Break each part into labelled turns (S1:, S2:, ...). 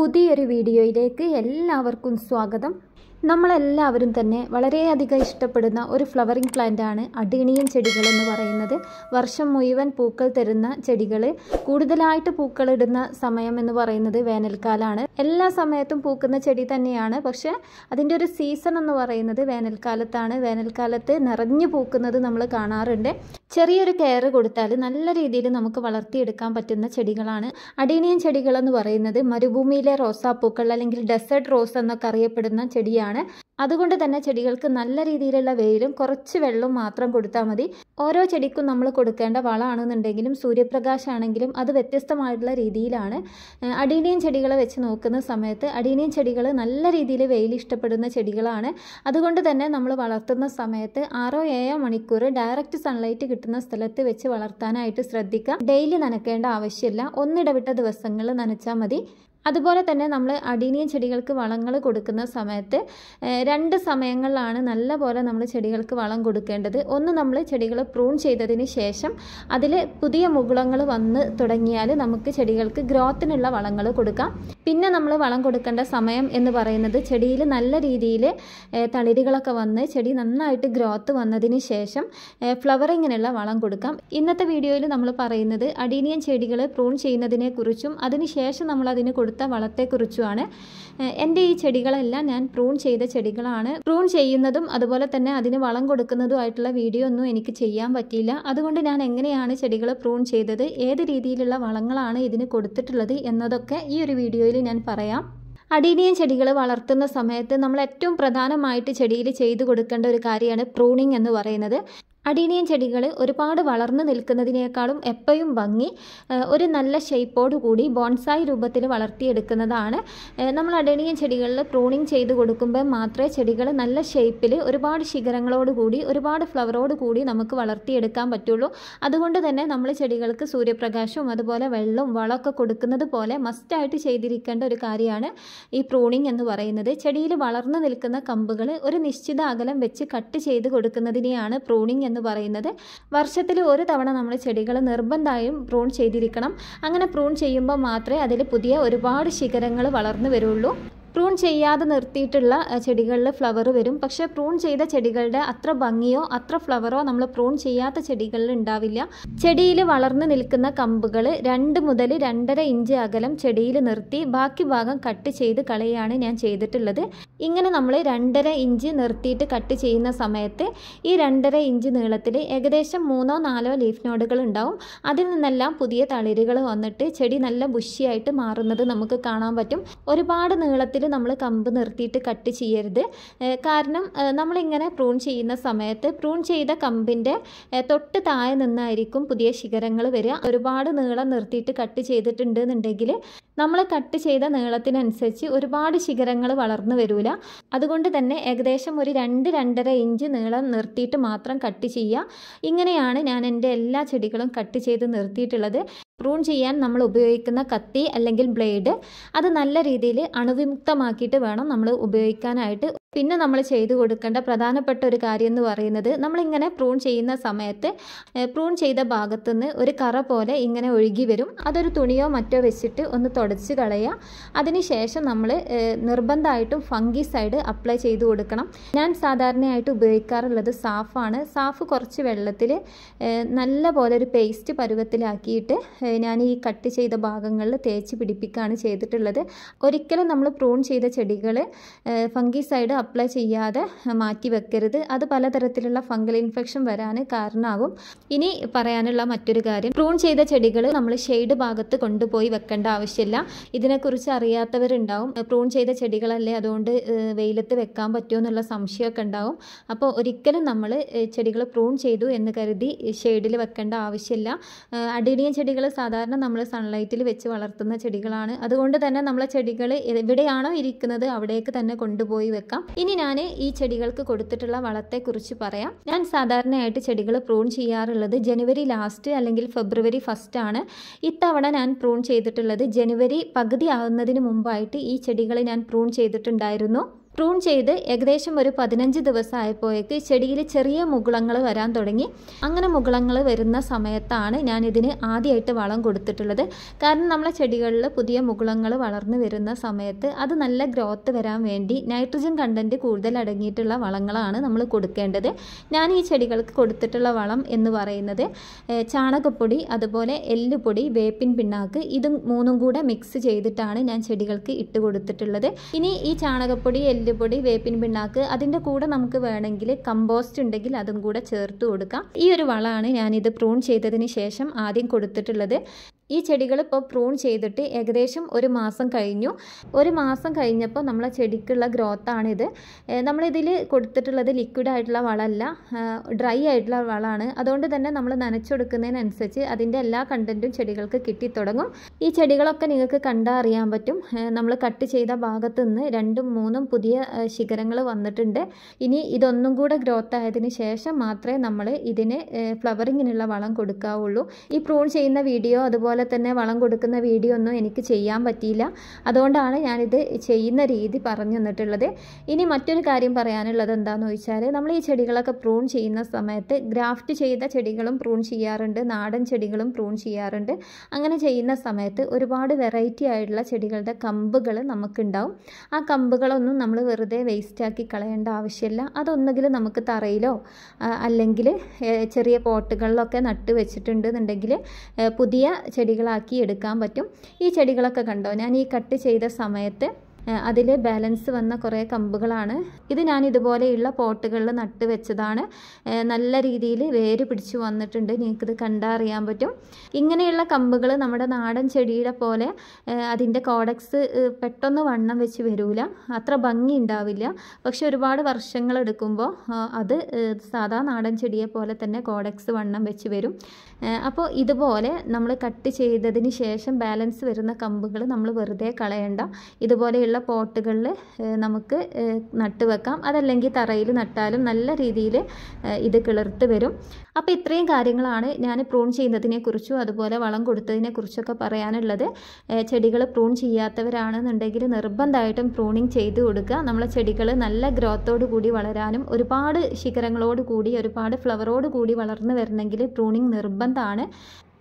S1: പുതിയൊരു വീഡിയോയിലേക്ക് എല്ലാവർക്കും സ്വാഗതം നമ്മളെല്ലാവരും തന്നെ വളരെയധികം ഇഷ്ടപ്പെടുന്ന ഒരു ഫ്ലവറിംഗ് പ്ലാന്റാണ് അടിണിയൻ ചെടികൾ എന്ന് പറയുന്നത് വർഷം മുഴുവൻ പൂക്കൾ തരുന്ന ചെടികൾ കൂടുതലായിട്ട് പൂക്കൾ ഇടുന്ന സമയം എന്ന് പറയുന്നത് വേനൽക്കാലമാണ് എല്ലാ സമയത്തും പൂക്കുന്ന ചെടി തന്നെയാണ് പക്ഷേ അതിൻ്റെ ഒരു സീസൺ എന്ന് പറയുന്നത് വേനൽക്കാലത്താണ് വേനൽക്കാലത്ത് നിറഞ്ഞു പൂക്കുന്നത് നമ്മൾ കാണാറുണ്ട് ചെറിയൊരു കെയർ കൊടുത്താൽ നല്ല രീതിയിൽ നമുക്ക് വളർത്തിയെടുക്കാൻ പറ്റുന്ന ചെടികളാണ് അഡീനിയം ചെടികളെന്ന് പറയുന്നത് മരുഭൂമിയിലെ റോസാപ്പൂക്കൾ അല്ലെങ്കിൽ ഡെസേർട്ട് റോസ് എന്നൊക്കെ അറിയപ്പെടുന്ന ചെടിയാണ് അതുകൊണ്ട് തന്നെ ചെടികൾക്ക് നല്ല രീതിയിലുള്ള വെയിലും കുറച്ച് വെള്ളവും മാത്രം കൊടുത്താൽ മതി ഓരോ ചെടിക്കും നമ്മൾ കൊടുക്കേണ്ട വളമാണെന്നുണ്ടെങ്കിലും സൂര്യപ്രകാശമാണെങ്കിലും അത് വ്യത്യസ്തമായിട്ടുള്ള രീതിയിലാണ് അടീനിയൻ ചെടികളെ വെച്ച് നോക്കുന്ന സമയത്ത് അടീനിയൻ ചെടികൾ നല്ല രീതിയിൽ വെയിൽ ഇഷ്ടപ്പെടുന്ന ചെടികളാണ് അതുകൊണ്ട് തന്നെ നമ്മൾ വളർത്തുന്ന സമയത്ത് ആറോ ഏഴോ മണിക്കൂർ ഡയറക്റ്റ് സൺലൈറ്റ് കിട്ടുന്ന സ്ഥലത്ത് വെച്ച് വളർത്താനായിട്ട് ശ്രദ്ധിക്കുക ഡെയിലി നനക്കേണ്ട ആവശ്യമില്ല ഒന്നിടവിട്ട ദിവസങ്ങൾ നനച്ചാൽ മതി അതുപോലെ തന്നെ നമ്മൾ അടീനിയം ചെടികൾക്ക് വളങ്ങൾ കൊടുക്കുന്ന സമയത്ത് രണ്ട് സമയങ്ങളിലാണ് നല്ല പോലെ നമ്മൾ ചെടികൾക്ക് വളം കൊടുക്കേണ്ടത് ഒന്ന് നമ്മൾ ചെടികൾ പ്രൂൺ ചെയ്തതിന് ശേഷം അതിൽ പുതിയ മുകുളങ്ങൾ വന്ന് തുടങ്ങിയാൽ നമുക്ക് ചെടികൾക്ക് ഗ്രോത്തിനുള്ള വളങ്ങൾ കൊടുക്കാം പിന്നെ നമ്മൾ വളം കൊടുക്കേണ്ട സമയം എന്ന് പറയുന്നത് ചെടിയിൽ നല്ല രീതിയിൽ തളിരുകളൊക്കെ വന്ന് ചെടി നന്നായിട്ട് ഗ്രോത്ത് വന്നതിന് ശേഷം ഫ്ലവറിങ്ങിനുള്ള വളം കൊടുക്കാം ഇന്നത്തെ വീഡിയോയിൽ നമ്മൾ പറയുന്നത് അടീനിയം ചെടികൾ പ്രൂൺ ചെയ്യുന്നതിനെക്കുറിച്ചും അതിനുശേഷം നമ്മൾ അതിന് കൊടുക്കുന്ന കൊടുത്ത വളത്തെക്കുറിച്ചുമാണ് എൻ്റെ ഈ ചെടികളെല്ലാം ഞാൻ പ്രൂൺ ചെയ്ത ചെടികളാണ് പ്രൂൺ ചെയ്യുന്നതും അതുപോലെ തന്നെ അതിന് വളം കൊടുക്കുന്നതുമായിട്ടുള്ള വീഡിയോ ഒന്നും എനിക്ക് ചെയ്യാൻ പറ്റിയില്ല അതുകൊണ്ട് ഞാൻ എങ്ങനെയാണ് ചെടികൾ പ്രൂൺ ചെയ്തത് ഏത് രീതിയിലുള്ള വളങ്ങളാണ് ഇതിന് കൊടുത്തിട്ടുള്ളത് എന്നതൊക്കെ ഈ ഒരു വീഡിയോയിൽ ഞാൻ പറയാം അടീനിയൻ ചെടികൾ വളർത്തുന്ന സമയത്ത് നമ്മൾ ഏറ്റവും പ്രധാനമായിട്ട് ചെടിയിൽ ചെയ്തു കൊടുക്കേണ്ട ഒരു കാര്യമാണ് പ്രൂണിങ് എന്ന് പറയുന്നത് അടീനിയൻ ചെടികൾ ഒരുപാട് വളർന്നു നിൽക്കുന്നതിനേക്കാളും എപ്പോഴും ഭംഗി ഒരു നല്ല കൂടി ബോൺസായി രൂപത്തിൽ വളർത്തിയെടുക്കുന്നതാണ് നമ്മൾ അടീനിയൻ ചെടികളിൽ പ്രൂണിങ് ചെയ്ത് കൊടുക്കുമ്പോൾ മാത്രമേ ചെടികൾ നല്ല ഷേപ്പിൽ ഒരുപാട് ശിഖരങ്ങളോടുകൂടി ഒരുപാട് ഫ്ലവറോടുകൂടി നമുക്ക് വളർത്തിയെടുക്കാൻ പറ്റുള്ളൂ അതുകൊണ്ട് തന്നെ നമ്മൾ ചെടികൾക്ക് സൂര്യപ്രകാശവും അതുപോലെ വെള്ളവും വളമൊക്കെ കൊടുക്കുന്നത് പോലെ മസ്റ്റായിട്ട് ചെയ്തിരിക്കേണ്ട ഒരു കാര്യമാണ് ഈ പ്രൂണിങ് എന്ന് പറയുന്നത് ചെടിയിൽ വളർന്നു നിൽക്കുന്ന കമ്പുകൾ ഒരു നിശ്ചിത അകലം വെച്ച് കട്ട് ചെയ്ത് കൊടുക്കുന്നതിനെയാണ് പ്രൂണിങ് എന്ന് പറയുന്നത് വർഷത്തിൽ ഒരു തവണ നമ്മൾ ചെടികൾ നിർബന്ധമായും പ്രൂൺ ചെയ്തിരിക്കണം അങ്ങനെ പ്രൂൺ ചെയ്യുമ്പോൾ മാത്രമേ അതിൽ പുതിയ ഒരുപാട് ശിഖരങ്ങൾ വളർന്നു വരുള്ളൂ പ്രൂൺ ചെയ്യാതെ നിർത്തിയിട്ടുള്ള ചെടികളിൽ ഫ്ലവർ വരും പക്ഷേ പ്രൂൺ ചെയ്ത ചെടികളുടെ അത്ര ഭംഗിയോ അത്ര ഫ്ലവറോ നമ്മൾ പ്രൂൺ ചെയ്യാത്ത ചെടികളിൽ ഉണ്ടാവില്ല ചെടിയിൽ വളർന്നു നിൽക്കുന്ന കമ്പുകൾ രണ്ട് മുതൽ രണ്ടര ഇഞ്ച് അകലം ചെടിയിൽ നിർത്തി ബാക്കി ഭാഗം കട്ട് ചെയ്ത് കളയാണ് ഞാൻ ചെയ്തിട്ടുള്ളത് ഇങ്ങനെ നമ്മൾ രണ്ടര ഇഞ്ച് നിർത്തിയിട്ട് കട്ട് ചെയ്യുന്ന സമയത്ത് ഈ രണ്ടര ഇഞ്ച് നീളത്തിൽ ഏകദേശം മൂന്നോ നാലോ ലീഫ് നോഡുകൾ ഉണ്ടാവും അതിൽ നിന്നെല്ലാം പുതിയ തളിരുകൾ വന്നിട്ട് ചെടി നല്ല ബുഷിയായിട്ട് മാറുന്നത് നമുക്ക് കാണാൻ പറ്റും ഒരുപാട് നീളത്തിൽ നമ്മൾ കമ്പ് നിർത്തിയിട്ട് കട്ട് ചെയ്യരുത് കാരണം നമ്മളിങ്ങനെ പ്രൂൺ ചെയ്യുന്ന സമയത്ത് പ്രൂൺ ചെയ്ത കമ്പിൻ്റെ തൊട്ട് താഴെ നിന്നായിരിക്കും പുതിയ ശിഖരങ്ങൾ വരിക ഒരുപാട് നീളം നിർത്തിയിട്ട് കട്ട് ചെയ്തിട്ടുണ്ട് എന്നുണ്ടെങ്കിൽ നമ്മൾ കട്ട് ചെയ്ത നീളത്തിനനുസരിച്ച് ഒരുപാട് ശിഖരങ്ങൾ വളർന്നു വരൂല അതുകൊണ്ട് തന്നെ ഏകദേശം ഒരു രണ്ട് രണ്ടര ഇഞ്ച് നീളം നിർത്തിയിട്ട് മാത്രം കട്ട് ചെയ്യുക ഇങ്ങനെയാണ് ഞാൻ എൻ്റെ എല്ലാ ചെടികളും കട്ട് ചെയ്ത് നിർത്തിയിട്ടുള്ളത് പ്രൂൺ ചെയ്യാൻ നമ്മൾ ഉപയോഗിക്കുന്ന കത്തി അല്ലെങ്കിൽ ബ്ലേഡ് അത് നല്ല രീതിയിൽ അണുവിമുക്ത വ്യക്തമാക്കിയിട്ട് വേണം നമ്മൾ ഉപയോഗിക്കാനായിട്ട് പിന്നെ നമ്മൾ ചെയ്തു കൊടുക്കേണ്ട പ്രധാനപ്പെട്ട ഒരു കാര്യം എന്ന് പറയുന്നത് നമ്മളിങ്ങനെ പ്രൂൺ ചെയ്യുന്ന സമയത്ത് പ്രൂൺ ചെയ്ത ഭാഗത്തുനിന്ന് ഒരു കറ പോലെ ഇങ്ങനെ ഒഴുകി വരും അതൊരു തുണിയോ മറ്റോ വെച്ചിട്ട് ഒന്ന് തുടച്ച് കളയുക അതിനുശേഷം നമ്മൾ നിർബന്ധമായിട്ടും ഫംഗി സൈഡ് അപ്ലൈ ചെയ്ത് കൊടുക്കണം ഞാൻ സാധാരണയായിട്ട് ഉപയോഗിക്കാറുള്ളത് സാഫാണ് സാഫ് കുറച്ച് വെള്ളത്തിൽ നല്ല പോലെ ഒരു പേസ്റ്റ് പരുവത്തിലാക്കിയിട്ട് ഞാൻ ഈ കട്ട് ചെയ്ത ഭാഗങ്ങളിൽ തേച്ച് പിടിപ്പിക്കുകയാണ് ചെയ്തിട്ടുള്ളത് ഒരിക്കലും നമ്മൾ പ്രൂൺ ചെയ്ത ചെടികൾ ഫംഗി സൈഡ് അപ്ലൈ ചെയ്യാതെ മാറ്റി വെക്കരുത് അത് പലതരത്തിലുള്ള ഫംഗൽ ഇൻഫെക്ഷൻ വരാൻ കാരണമാകും ഇനി പറയാനുള്ള മറ്റൊരു കാര്യം പ്രൂൺ ചെയ്ത ചെടികൾ നമ്മൾ ഷെയ്ഡ് ഭാഗത്ത് കൊണ്ടുപോയി വെക്കേണ്ട ആവശ്യമില്ല ഇതിനെക്കുറിച്ച് അറിയാത്തവരുണ്ടാവും പ്രൂൺ ചെയ്ത ചെടികളല്ലേ അതുകൊണ്ട് വെയിലത്ത് വെക്കാൻ പറ്റുമോ എന്നുള്ള സംശയമൊക്കെ ഉണ്ടാവും അപ്പോൾ ഒരിക്കലും നമ്മൾ ചെടികൾ പ്രൂൺ ചെയ്തു എന്ന് കരുതി ഷെയ്ഡിൽ വെക്കേണ്ട ആവശ്യമില്ല അടിയിടിയ ചെടികൾ സാധാരണ നമ്മൾ സൺലൈറ്റിൽ വെച്ച് വളർത്തുന്ന ചെടികളാണ് അതുകൊണ്ട് തന്നെ നമ്മളെ ചെടികൾ എവിടെയാണോ ഇരിക്കുന്നത് അവിടേക്ക് തന്നെ കൊണ്ടുപോയി വെക്കാം ഇനി ഞാൻ ഈ ചെടികൾക്ക് കൊടുത്തിട്ടുള്ള വളത്തെക്കുറിച്ച് പറയാം ഞാൻ സാധാരണയായിട്ട് ചെടികൾ പ്രൂൺ ചെയ്യാറുള്ളത് ജനുവരി ലാസ്റ്റ് അല്ലെങ്കിൽ ഫെബ്രുവരി ഫസ്റ്റ് ആണ് ഇത്തവണ ഞാൻ പ്രൂൺ ചെയ്തിട്ടുള്ളത് ജനുവരി പകുതി ആവുന്നതിന് മുമ്പായിട്ട് ഈ ചെടികൾ ഞാൻ പ്രൂൺ ചെയ്തിട്ടുണ്ടായിരുന്നു പ്രൂൺ ചെയ്ത് ഏകദേശം ഒരു പതിനഞ്ച് ദിവസമായപ്പോഴേക്ക് ചെടിയിൽ ചെറിയ മുകുളങ്ങൾ വരാൻ തുടങ്ങി അങ്ങനെ മുകുളങ്ങൾ വരുന്ന സമയത്താണ് ഞാൻ ഇതിന് ആദ്യമായിട്ട് വളം കൊടുത്തിട്ടുള്ളത് കാരണം നമ്മളെ ചെടികളിൽ പുതിയ മുകുളങ്ങൾ വളർന്നു വരുന്ന സമയത്ത് അത് നല്ല ഗ്രോത്ത് വരാൻ വേണ്ടി നൈട്രജൻ കണ്ടൻറ്റ് കൂടുതൽ അടങ്ങിയിട്ടുള്ള വളങ്ങളാണ് നമ്മൾ കൊടുക്കേണ്ടത് ഞാൻ ഈ ചെടികൾക്ക് കൊടുത്തിട്ടുള്ള വളം എന്ന് പറയുന്നത് ചാണകപ്പൊടി അതുപോലെ എല്ലുപൊടി വേപ്പിൻ പിണ്ണാക്ക് ഇതും മൂന്നും കൂടെ മിക്സ് ചെയ്തിട്ടാണ് ഞാൻ ചെടികൾക്ക് ഇട്ട് കൊടുത്തിട്ടുള്ളത് ഇനി ഈ ചാണകപ്പൊടി എല്ലുപൊടി വേപ്പിൻ പിണ്ണാക്ക് അതിൻ്റെ കൂടെ നമുക്ക് വേണമെങ്കിൽ കമ്പോസ്റ്റ് ഉണ്ടെങ്കിൽ അതും കൂടെ ചേർത്ത് കൊടുക്കാം ഈ ഒരു വളമാണ് ഞാനിത് പ്രൂൺ ചെയ്തതിന് ശേഷം ആദ്യം കൊടുത്തിട്ടുള്ളത് ഈ ചെടികൾ ഇപ്പോൾ പ്രൂൺ ചെയ്തിട്ട് ഏകദേശം ഒരു മാസം കഴിഞ്ഞു ഒരു മാസം കഴിഞ്ഞപ്പോൾ നമ്മളെ ചെടിക്കുള്ള ഗ്രോത്താണിത് നമ്മളിതിൽ കൊടുത്തിട്ടുള്ളത് ലിക്വിഡ് ആയിട്ടുള്ള വളമല്ല ഡ്രൈ ആയിട്ടുള്ള വളമാണ് അതുകൊണ്ട് തന്നെ നമ്മൾ നനച്ചെടുക്കുന്നതിനനുസരിച്ച് അതിൻ്റെ എല്ലാ കണ്ടൻറ്റും ചെടികൾക്ക് കിട്ടിത്തുടങ്ങും ഈ ചെടികളൊക്കെ നിങ്ങൾക്ക് കണ്ടാൽ അറിയാൻ പറ്റും നമ്മൾ കട്ട് ചെയ്ത ഭാഗത്തു നിന്ന് രണ്ടും മൂന്നും പുതിയ ശിഖരങ്ങൾ വന്നിട്ടുണ്ട് ഇനി ഇതൊന്നും കൂടെ ഗ്രോത്ത് ആയതിന് ശേഷം മാത്രമേ നമ്മൾ ഇതിന് ഫ്ലവറിങ്ങിനുള്ള വളം കൊടുക്കാവുള്ളൂ ഈ പ്രൂൺ ചെയ്യുന്ന വീഡിയോ അതുപോലെ പോലെ തന്നെ വളം കൊടുക്കുന്ന വീഡിയോ ഒന്നും എനിക്ക് ചെയ്യാൻ പറ്റിയില്ല അതുകൊണ്ടാണ് ഞാനിത് ചെയ്യുന്ന രീതി പറഞ്ഞു തന്നിട്ടുള്ളത് ഇനി മറ്റൊരു കാര്യം പറയാനുള്ളത് എന്താണെന്ന് ചോദിച്ചാൽ നമ്മൾ ഈ ചെടികളൊക്കെ പ്രൂൺ ചെയ്യുന്ന സമയത്ത് ഗ്രാഫ്റ്റ് ചെയ്ത ചെടികളും പ്രൂൺ ചെയ്യാറുണ്ട് നാടൻ ചെടികളും പ്രൂൺ ചെയ്യാറുണ്ട് അങ്ങനെ ചെയ്യുന്ന സമയത്ത് ഒരുപാട് വെറൈറ്റി ആയിട്ടുള്ള ചെടികളുടെ കമ്പുകൾ നമുക്കുണ്ടാവും ആ കമ്പുകളൊന്നും നമ്മൾ വെറുതെ വേസ്റ്റാക്കി കളയേണ്ട ആവശ്യമില്ല അതൊന്നുകിൽ നമുക്ക് തറയിലോ അല്ലെങ്കിൽ ചെറിയ പോട്ടുകളിലൊക്കെ നട്ട് വെച്ചിട്ടുണ്ടെന്നുണ്ടെങ്കിൽ പുതിയ ചെടി ചെടികളാക്കി എടുക്കാൻ പറ്റും ഈ ചെടികളൊക്കെ കണ്ടോ ഞാൻ ഈ കട്ട് ചെയ്ത സമയത്ത് അതിൽ ബാലൻസ് വന്ന കുറേ കമ്പുകളാണ് ഇത് ഞാൻ ഇതുപോലെയുള്ള പോട്ടുകളിൽ നട്ട് വെച്ചതാണ് നല്ല രീതിയിൽ വേര് പിടിച്ചു വന്നിട്ടുണ്ട് നിങ്ങൾക്കിത് കണ്ടറിയാൻ പറ്റും ഇങ്ങനെയുള്ള കമ്പുകൾ നമ്മുടെ നാടൻ ചെടിയുടെ പോലെ അതിൻ്റെ കോഡക്സ് പെട്ടെന്ന് വണ്ണം വെച്ച് വരില്ല അത്ര ഭംഗി ഉണ്ടാവില്ല പക്ഷെ ഒരുപാട് വർഷങ്ങൾ എടുക്കുമ്പോൾ അത് സാധാ നാടൻ ചെടിയെ പോലെ തന്നെ കോഡക്സ് വണ്ണം വെച്ച് വരും അപ്പോൾ ഇതുപോലെ നമ്മൾ കട്ട് ചെയ്തതിന് ശേഷം ബാലൻസ് വരുന്ന കമ്പുകൾ നമ്മൾ വെറുതെ കളയണ്ട ഇതുപോലെയുള്ള പോട്ടുകളിൽ നമുക്ക് നട്ട് വെക്കാം അതല്ലെങ്കിൽ തറയിൽ നട്ടാലും നല്ല രീതിയിൽ ഇത് കിളിർത്ത് വരും അപ്പോൾ ഇത്രയും കാര്യങ്ങളാണ് ഞാൻ പ്രൂൺ ചെയ്യുന്നതിനെക്കുറിച്ചും അതുപോലെ വളം കൊടുത്തതിനെക്കുറിച്ചൊക്കെ പറയാനുള്ളത് ചെടികൾ പ്രൂൺ ചെയ്യാത്തവരാണെന്നുണ്ടെങ്കിൽ നിർബന്ധമായിട്ടും പ്രൂണിങ് ചെയ്ത് കൊടുക്കുക നമ്മളെ ചെടികൾ നല്ല ഗ്രോത്തോടു കൂടി വളരാനും ഒരുപാട് ശിഖരങ്ങളോട് കൂടി ഒരുപാട് ഫ്ലവറോട് കൂടി വളർന്നു വരണമെങ്കിൽ പ്രൂണിങ് നിർബന്ധമാണ്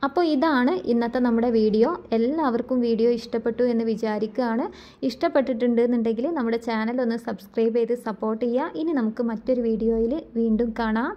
S1: അപ്പോൾ ഇതാണ് ഇന്നത്തെ നമ്മുടെ വീഡിയോ എല്ലാവർക്കും വീഡിയോ ഇഷ്ടപ്പെട്ടു എന്ന് വിചാരിക്കുകയാണ് ഇഷ്ടപ്പെട്ടിട്ടുണ്ട് എന്നുണ്ടെങ്കിൽ നമ്മുടെ ചാനൽ ഒന്ന് സബ്സ്ക്രൈബ് ചെയ്ത് സപ്പോർട്ട് ചെയ്യുക ഇനി നമുക്ക് മറ്റൊരു വീഡിയോയിൽ വീണ്ടും കാണാം